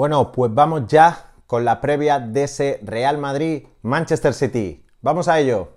Bueno, pues vamos ya con la previa de ese Real Madrid-Manchester City. Vamos a ello.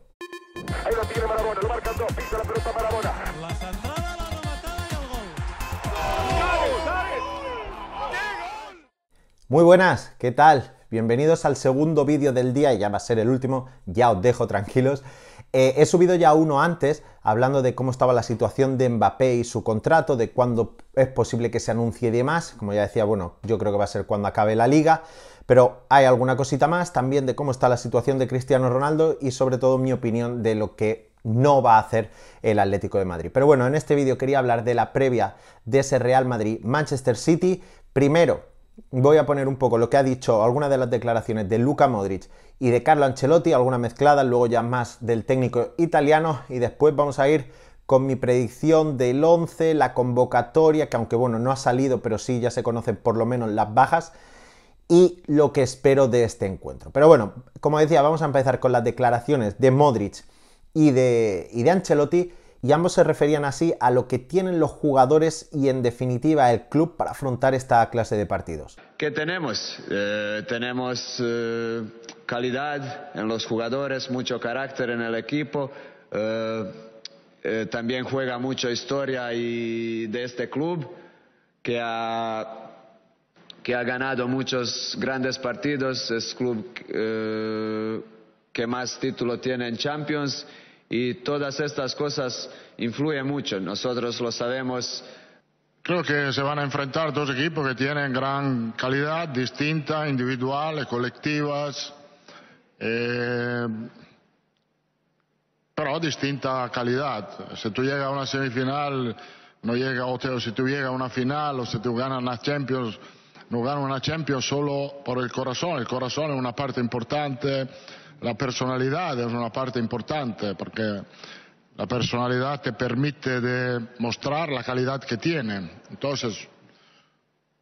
Muy buenas, ¿qué tal? Bienvenidos al segundo vídeo del día, y ya va a ser el último, ya os dejo tranquilos. Eh, he subido ya uno antes, hablando de cómo estaba la situación de Mbappé y su contrato, de cuándo es posible que se anuncie y demás. Como ya decía, bueno, yo creo que va a ser cuando acabe la liga, pero hay alguna cosita más también de cómo está la situación de Cristiano Ronaldo y sobre todo mi opinión de lo que no va a hacer el Atlético de Madrid. Pero bueno, en este vídeo quería hablar de la previa de ese Real Madrid-Manchester City. Primero, voy a poner un poco lo que ha dicho, algunas de las declaraciones de Luka Modric y de Carlo Ancelotti, alguna mezclada, luego ya más del técnico italiano y después vamos a ir con mi predicción del 11, la convocatoria, que aunque bueno, no ha salido, pero sí ya se conocen por lo menos las bajas y lo que espero de este encuentro. Pero bueno, como decía, vamos a empezar con las declaraciones de Modric y de, de Ancelotti y ambos se referían así a lo que tienen los jugadores y en definitiva el club para afrontar esta clase de partidos. ¿Qué tenemos? Eh, tenemos eh, calidad en los jugadores, mucho carácter en el equipo. Eh, eh, también juega mucho historia y de este club que ha, que ha ganado muchos grandes partidos, es club eh, que más título tiene en Champions y todas estas cosas influyen mucho, nosotros lo sabemos. Creo que se van a enfrentar dos equipos que tienen gran calidad distinta, individuales colectivas, eh, pero distinta calidad. Si tú llegas a una semifinal, no llega, o, si tú llegas a una final, o si tú ganas una Champions, no ganas una Champions solo por el corazón. El corazón es una parte importante, la personalidad es una parte importante, porque la personalidad te permite de mostrar la calidad que tiene. Entonces,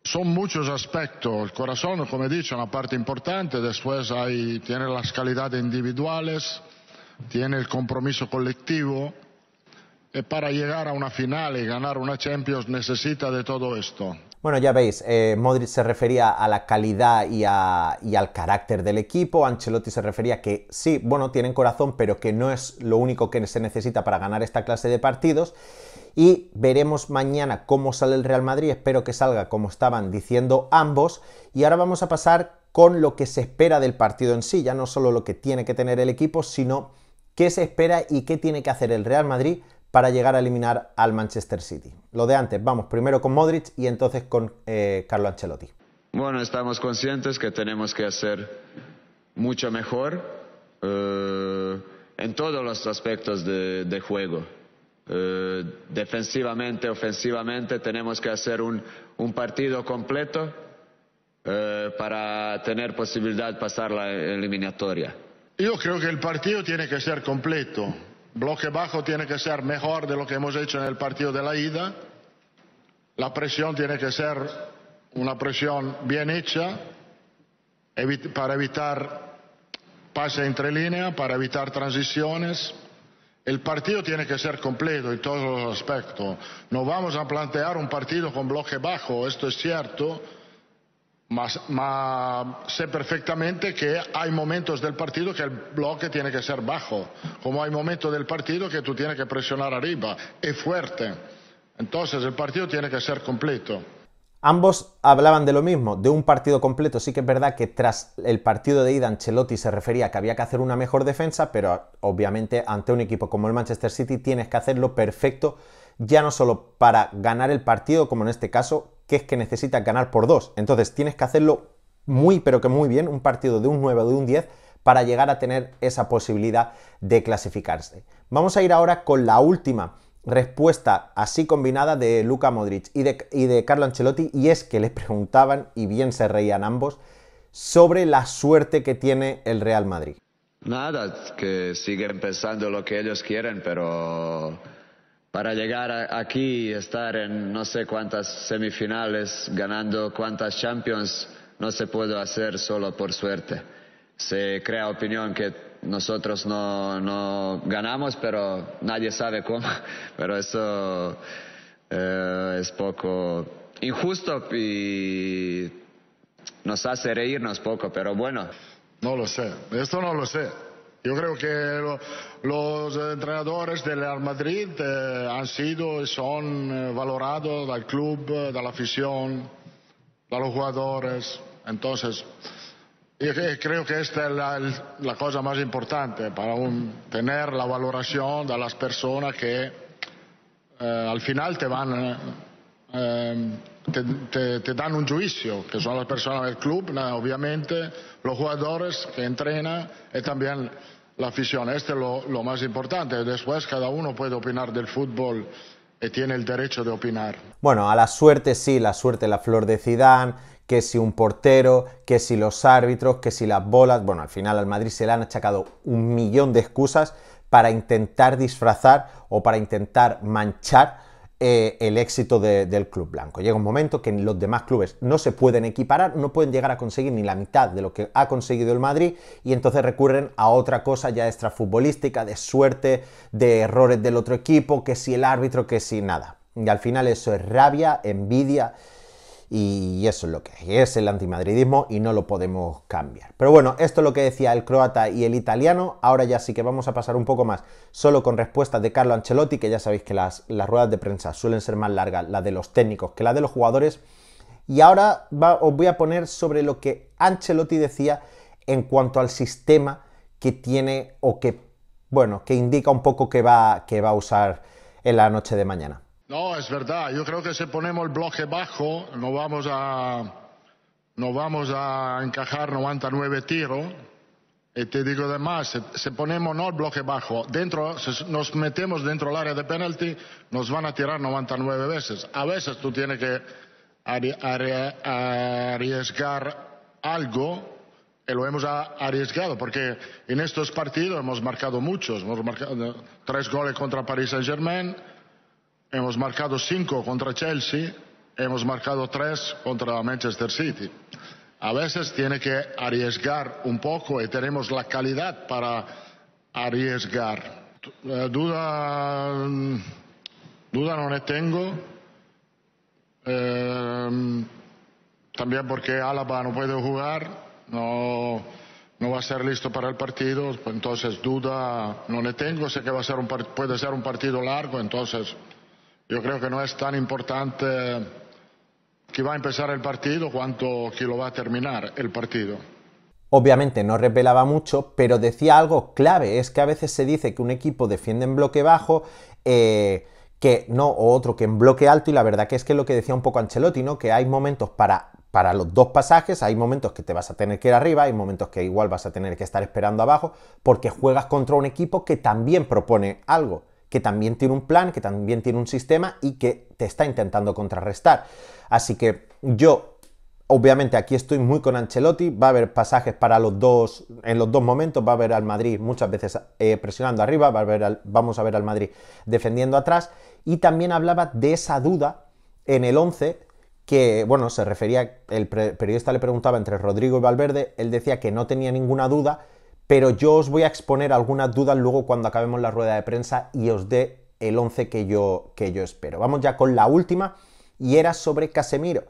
son muchos aspectos. El corazón, como he dicho, una parte importante. Después tiene las calidades individuales, tiene el compromiso colectivo. Y eh, para llegar a una final y ganar una Champions necesita de todo esto. Bueno, ya veis, eh, Modric se refería a la calidad y, y, al carácter del equipo, Ancelotti se refería que sí, bueno, tienen corazón, pero que no es lo único que se necesita para ganar esta clase de partidos y veremos mañana cómo sale el Real Madrid, espero que salga como estaban diciendo ambos y ahora vamos a pasar con lo que se espera del partido en sí, ya no solo lo que tiene que tener el equipo, sino qué se espera y qué tiene que hacer el Real Madrid para llegar a eliminar al Manchester City. Lo de antes, vamos primero con Modric y entonces con eh, Carlo Ancelotti. Bueno, estamos conscientes que tenemos que hacer mucho mejor eh, en todos los aspectos de juego. Eh, defensivamente, ofensivamente, tenemos que hacer un, partido completo eh, para tener posibilidad de pasar la eliminatoria. Yo creo que el partido tiene que ser completo. Bloque bajo tiene que ser mejor de lo que hemos hecho en el partido de la ida. La presión tiene que ser una presión bien hecha para evitar pase entre líneas, para evitar transiciones, el partido tiene que ser completo en todos los aspectos. No vamos a plantear un partido con bloque bajo, esto es cierto, pero sé perfectamente que hay momentos del partido que el bloque tiene que ser bajo, como hay momentos del partido que tú tienes que presionar arriba, es fuerte. Entonces el partido tiene que ser completo. Ambos hablaban de lo mismo, de un partido completo. Sí que es verdad que tras el partido de ida Ancelotti se refería que había que hacer una mejor defensa, pero obviamente ante un equipo como el Manchester City tienes que hacerlo perfecto, ya no solo para ganar el partido, como en este caso, que es que necesitas ganar por dos. Entonces tienes que hacerlo muy, pero que muy bien, un partido de un 9 o de un 10 para llegar a tener esa posibilidad de clasificarse. Vamos a ir ahora con la última respuesta así combinada de Luca Modric y de, y de Carlo Ancelotti, y es que les preguntaban, y bien se reían ambos, sobre la suerte que tiene el Real Madrid. Nada, que siguen pensando lo que ellos quieren, pero para llegar aquí y estar en no sé cuántas semifinales, ganando cuántas Champions, no se puede hacer solo por suerte. Se crea opinión que nosotros no, ganamos, pero nadie sabe cómo, pero eso eh, es poco injusto y nos hace reírnos poco, pero bueno. No lo sé, esto no lo sé. Yo creo que los entrenadores del Real Madrid eh, han sido y son eh, valorados del club, de la afición, de los jugadores. Entonces, creo que esta es la, cosa más importante para tener la valoración de las personas que eh, al final te van, eh, dan un juicio, que son las personas del club, obviamente, los jugadores que entrenan y también la afición. Este es lo, lo más importante. Después cada uno puede opinar del fútbol y tiene el derecho de opinar. Bueno, a la suerte sí, la suerte la flor de Zidane que si un portero, que si los árbitros, que si las bolas. Bueno, al final al Madrid se le han achacado un millón de excusas para intentar disfrazar o para intentar manchar eh, el éxito del club blanco. Llega un momento que los demás clubes no se pueden equiparar, no pueden llegar a conseguir ni la mitad de lo que ha conseguido el Madrid y entonces recurren a otra cosa ya extrafutbolística, de suerte, de errores del otro equipo, que si el árbitro, que si nada. Y al final eso es rabia, envidia y eso es lo que es, es el antimadridismo y no lo podemos cambiar. Pero bueno, esto es lo que decía el croata y el italiano, ahora ya sí que vamos a pasar un poco más solo con respuestas de Carlo Ancelotti, que ya sabéis que las, ruedas de prensa suelen ser más largas, las de los técnicos que las de los jugadores, y ahora os voy a poner sobre lo que Ancelotti decía en cuanto al sistema que tiene o que, bueno, que indica un poco que va, que va a usar en la noche de mañana. No, es verdad. Yo creo que si ponemos el bloque bajo, no vamos a, no vamos a encajar 99 tiros. Y te digo además, si ponemos no el bloque bajo, dentro, nos metemos dentro del área de penalti, nos van a tirar 99 veces. A veces tú tienes que arriesgar algo y lo hemos arriesgado, porque en estos partidos hemos marcado muchos, hemos marcado tres goles contra París Saint Germain, Hemos marcado cinco contra Chelsea, hemos marcado tres contra Manchester City. A veces tiene que arriesgar un poco y tenemos la calidad para arriesgar. Eh, duda, mm, duda no le tengo. Eh, también porque Álava no puede jugar, no, va a ser listo para el partido, pues entonces duda no le tengo, sé que puede ser un partido largo, entonces yo creo que no es tan importante que va a empezar el partido cuanto que lo va a terminar el partido. Obviamente no revelaba mucho, pero decía algo clave, es que a veces se dice que un equipo defiende en bloque bajo, eh, que no, o otro que en bloque alto, y la verdad que es que lo que decía un poco Ancelotti, ¿no? Que hay momentos para, para los dos pasajes, hay momentos que te vas a tener que ir arriba, hay momentos que igual vas a tener que estar esperando abajo, porque juegas contra un equipo que también propone algo que también tiene un plan, que también tiene un sistema y que te está intentando contrarrestar. Así que yo, obviamente, aquí estoy muy con Ancelotti, va a haber pasajes para los dos, en los dos momentos, va a haber al Madrid muchas veces eh, presionando arriba, va a vamos a ver al Madrid defendiendo atrás, y también hablaba de esa duda en el 11 que, bueno, se refería, el periodista le preguntaba entre Rodrigo y Valverde, él decía que no tenía ninguna duda, pero yo os voy a exponer algunas dudas luego cuando acabemos la rueda de prensa y os dé el 11 que yo, espero. Vamos ya con la última y era sobre Casemiro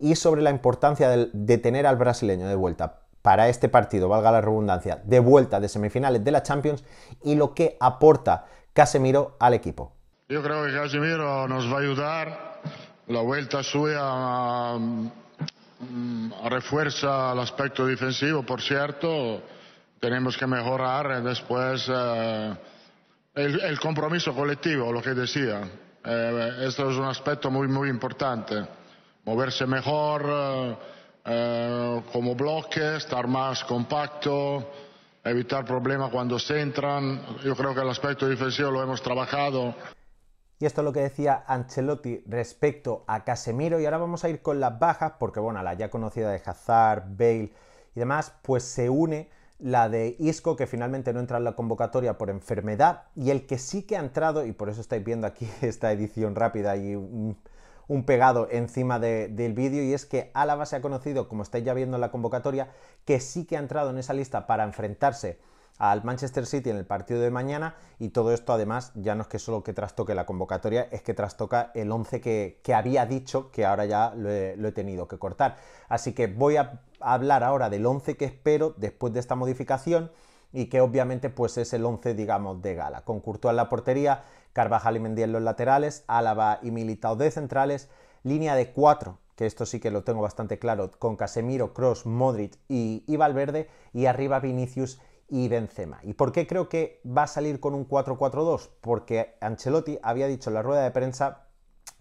y sobre la importancia de, tener al brasileño de vuelta para este partido, valga la redundancia, de vuelta de semifinales de la Champions y lo que aporta Casemiro al equipo. Yo creo que Casemiro nos va a ayudar. La vuelta suya refuerza el aspecto defensivo, por cierto tenemos que mejorar eh, después eh, el, compromiso colectivo, lo que decía. Eh, esto es un aspecto muy, muy importante. Moverse mejor como bloque, estar más compacto, evitar problemas cuando se entran. Yo creo que el aspecto defensivo lo hemos trabajado. Y esto es lo que decía Ancelotti respecto a Casemiro. Y ahora vamos a ir con las bajas, porque bueno, la ya conocida de Hazard, Bale y demás, pues se une la de Isco, que finalmente no entra en la convocatoria por enfermedad, y el que sí que ha entrado, y por eso estáis viendo aquí esta edición rápida y un, pegado encima del vídeo, y es que Álava se ha conocido, como estáis ya viendo en la convocatoria, que sí que ha entrado en esa lista para enfrentarse al Manchester City en el partido de mañana y todo esto además ya no es que solo que trastoque la convocatoria, es que trastoca el 11 que, había dicho que ahora ya lo he, tenido que cortar. Así que voy a hablar ahora del 11 que espero después de esta modificación y que obviamente pues es el 11 digamos de gala, con Courtois en la portería, Carvajal y Mendy en los laterales, Álava y Militao de centrales, línea de 4 que esto sí que lo tengo bastante claro, con Casemiro, Cross, Modric y Valverde, y arriba Vinicius y Benzema. ¿Y por qué creo que va a salir con un 4-4-2? Porque Ancelotti había dicho en la rueda de prensa,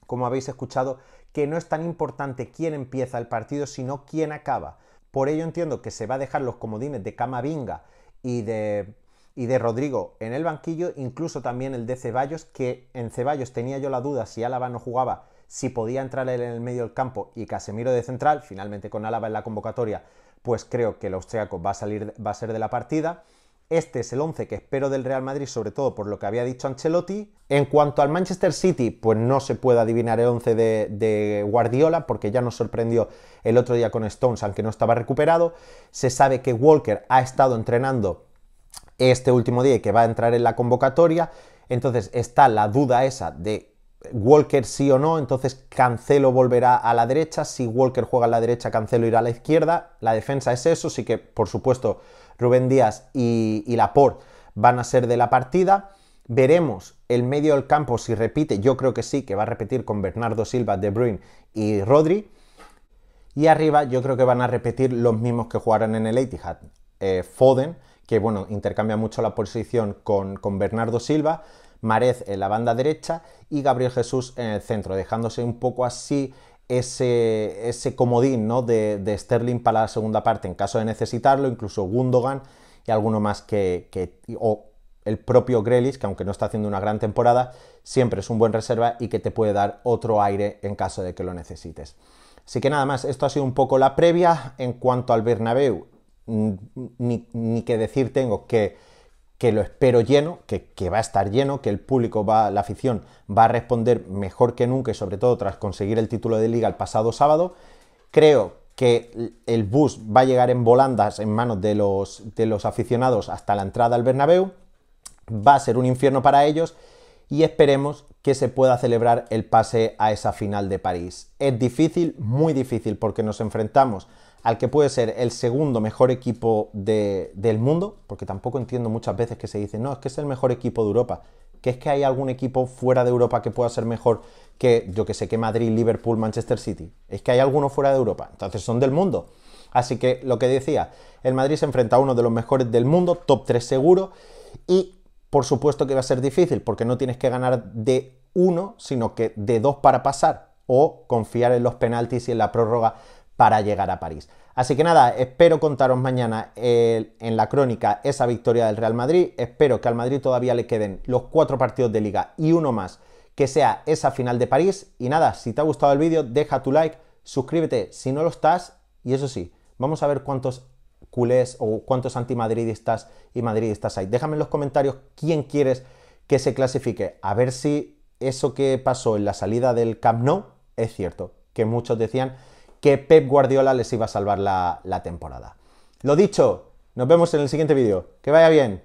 como habéis escuchado, que no es tan importante quién empieza el partido, sino quién acaba. Por ello entiendo que se va a dejar los comodines de Camavinga y de, y de Rodrigo en el banquillo, incluso también el de Ceballos, que en Ceballos tenía yo la duda si Álava no jugaba, si podía entrar él en el medio del campo y Casemiro de central, finalmente con Álava en la convocatoria pues creo que el austriaco va a, salir, va a ser de la partida. Este es el 11 que espero del Real Madrid, sobre todo por lo que había dicho Ancelotti. En cuanto al Manchester City, pues no se puede adivinar el 11 de, de, Guardiola, porque ya nos sorprendió el otro día con Stones, aunque no estaba recuperado. Se sabe que Walker ha estado entrenando este último día y que va a entrar en la convocatoria. Entonces está la duda esa de Walker sí o no, entonces Cancelo volverá a la derecha, si Walker juega a la derecha, Cancelo irá a la izquierda, la defensa es eso, sí que por supuesto Rubén Díaz y, y Laporte van a ser de la partida, veremos el medio del campo si repite, yo creo que sí, que va a repetir con Bernardo Silva, De Bruyne y Rodri, y arriba yo creo que van a repetir los mismos que jugarán en el Etihad, eh, Foden, que bueno, intercambia mucho la posición con, con Bernardo Silva, Marez en la banda derecha y Gabriel Jesús en el centro, dejándose un poco así ese, ese comodín ¿no? de, Sterling para la segunda parte en caso de necesitarlo, incluso Gundogan y alguno más que, o el propio Grelis, que aunque no está haciendo una gran temporada, siempre es un buen reserva y que te puede dar otro aire en caso de que lo necesites. Así que nada más, esto ha sido un poco la previa en cuanto al Bernabéu. Mm, ni, ni que decir tengo que que lo espero lleno, que, va a estar lleno, que el público va, la afición va a responder mejor que nunca y sobre todo tras conseguir el título de liga el pasado sábado. Creo que el bus va a llegar en volandas en manos de los, de los aficionados hasta la entrada al Bernabéu. Va a ser un infierno para ellos y esperemos que se pueda celebrar el pase a esa final de París. Es difícil, muy difícil, porque nos enfrentamos al que puede ser el segundo mejor equipo del mundo, porque tampoco entiendo muchas veces que se dice, no, es que es el mejor equipo de Europa, que es que hay algún equipo fuera de Europa que pueda ser mejor que, yo que sé, que Madrid, Liverpool, Manchester City, es que hay alguno fuera de Europa, entonces son del mundo. Así que lo que decía, el Madrid se enfrenta a uno de los mejores del mundo, top 3 seguro, y por supuesto que va a ser difícil, porque no tienes que ganar de uno, sino que de dos para pasar, o confiar en los penaltis y en la prórroga para llegar a París. Así que nada, espero contaros mañana eh, en la crónica esa victoria del Real Madrid. Espero que al Madrid todavía le queden los cuatro partidos de liga y uno más que sea esa final de París. Y nada, si te ha gustado el vídeo, deja tu like, suscríbete si no lo estás. Y eso sí, vamos a ver cuántos culés o cuántos antimadridistas y madridistas hay. Déjame en los comentarios quién quieres que se clasifique. A ver si eso que pasó en la salida del Camp Nou es cierto, que muchos decían que Pep Guardiola les iba a salvar la, temporada. Lo dicho, nos vemos en el siguiente vídeo. Que vaya bien.